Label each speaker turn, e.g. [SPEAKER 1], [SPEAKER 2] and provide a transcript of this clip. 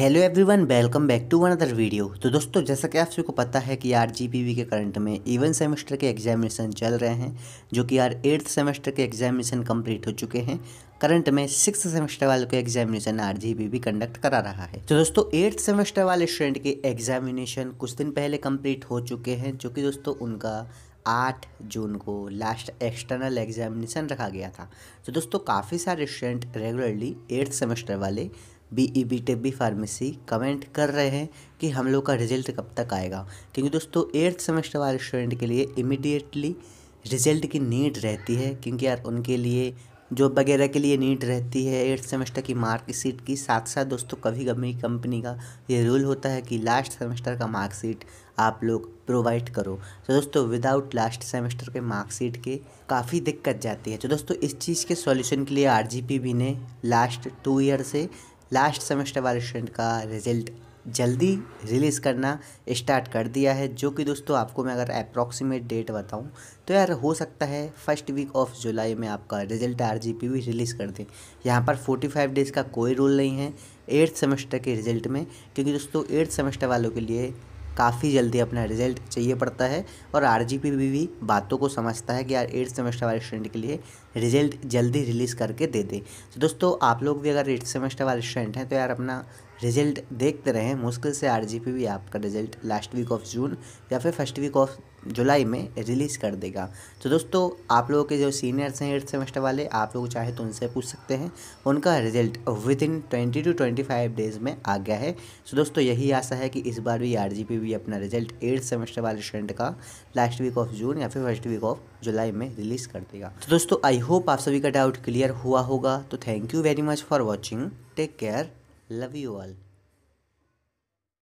[SPEAKER 1] Hello everyone welcome back to one other video तो दोस्तों जैसा कि आप सभी को पता है कि यार जी के करंट में इवन सेमेस्टर के एग्जामिनेशन चल रहे हैं जो कि यार एट्थ सेमेस्टर के एग्जामिनेशन कंप्लीट हो चुके हैं करंट में सिक्स सेमेस्टर वालों के एग्जामिनेशन आर भी कंडक्ट करा रहा है तो दोस्तों एट्थ सेमेस्टर वाले स्टूडेंट के एग्जामिनेशन कुछ दिन पहले कम्प्लीट हो चुके हैं जो कि दोस्तों उनका आठ जून को लास्ट एक्सटर्नल एग्जामिनेशन रखा गया था तो दोस्तों काफ़ी सारे स्टूडेंट रेगुलरली एट्थ सेमेस्टर वाले B E B tech B pharmacy comment कर रहे हैं कि हम लोग का रिजल्ट कब तक आएगा क्योंकि दोस्तों एट्थ सेमेस्टर वाले स्टूडेंट के लिए इमिडिएटली रिजल्ट की नीड रहती है क्योंकि यार उनके लिए जॉब वगैरह के लिए नीड रहती है एट्थ सेमेस्टर की मार्कशीट की साथ साथ दोस्तों कभी कभी कंपनी का ये रूल होता है कि लास्ट सेमेस्टर का मार्कशीट आप लोग प्रोवाइड करो तो दोस्तों विदाउट लास्ट सेमेस्टर के मार्कशीट के काफ़ी दिक्कत जाती है तो दोस्तों इस चीज़ के सॉल्यूशन के लिए आर भी ने लास्ट टू ईयर से लास्ट सेमेस्टर वाले स्टूडेंट का रिजल्ट जल्दी रिलीज़ करना स्टार्ट कर दिया है जो कि दोस्तों आपको मैं अगर अप्रॉक्सीमेट डेट बताऊं तो यार हो सकता है फर्स्ट वीक ऑफ जुलाई में आपका रिजल्ट आर जी भी रिलीज़ कर दें यहाँ पर फोर्टी फाइव डेज़ का कोई रूल नहीं है एट्थ सेमेस्टर के रिजल्ट में क्योंकि दोस्तों एट्थ सेमेस्टर वालों के लिए काफ़ी जल्दी अपना रिजल्ट चाहिए पड़ता है और आर जी पी भी बातों को समझता है कि यार एट्थ सेमेस्टर वाले स्टूडेंट के लिए रिजल्ट जल्दी रिलीज़ करके दे दे तो दोस्तों आप लोग भी अगर एट्थ सेमेस्टर वाले स्टूडेंट हैं तो यार अपना रिजल्ट देखते रहें मुश्किल से आर भी आपका result last week of June या फिर फर्स्ट वीक ऑफ जुलाई में रिलीज़ कर देगा तो दोस्तों आप लोगों के जो सीनियर्स हैं एट्थ सेमेस्टर वाले आप लोग चाहे तो उनसे पूछ सकते हैं उनका result within twenty two twenty five days में आ गया है तो दोस्तों यही आशा है कि इस बार भी आर भी अपना रिजल्ट एट्थ सेमेस्टर वाले स्टूडेंट का लास्ट वीक ऑफ जून या फिर फर्स्ट वीक ऑफ जुलाई में रिलीज़ कर देगा तो दोस्तों आई होप आप सभी का डाउट क्लियर हुआ होगा तो thank you very much for watching take care Love you all.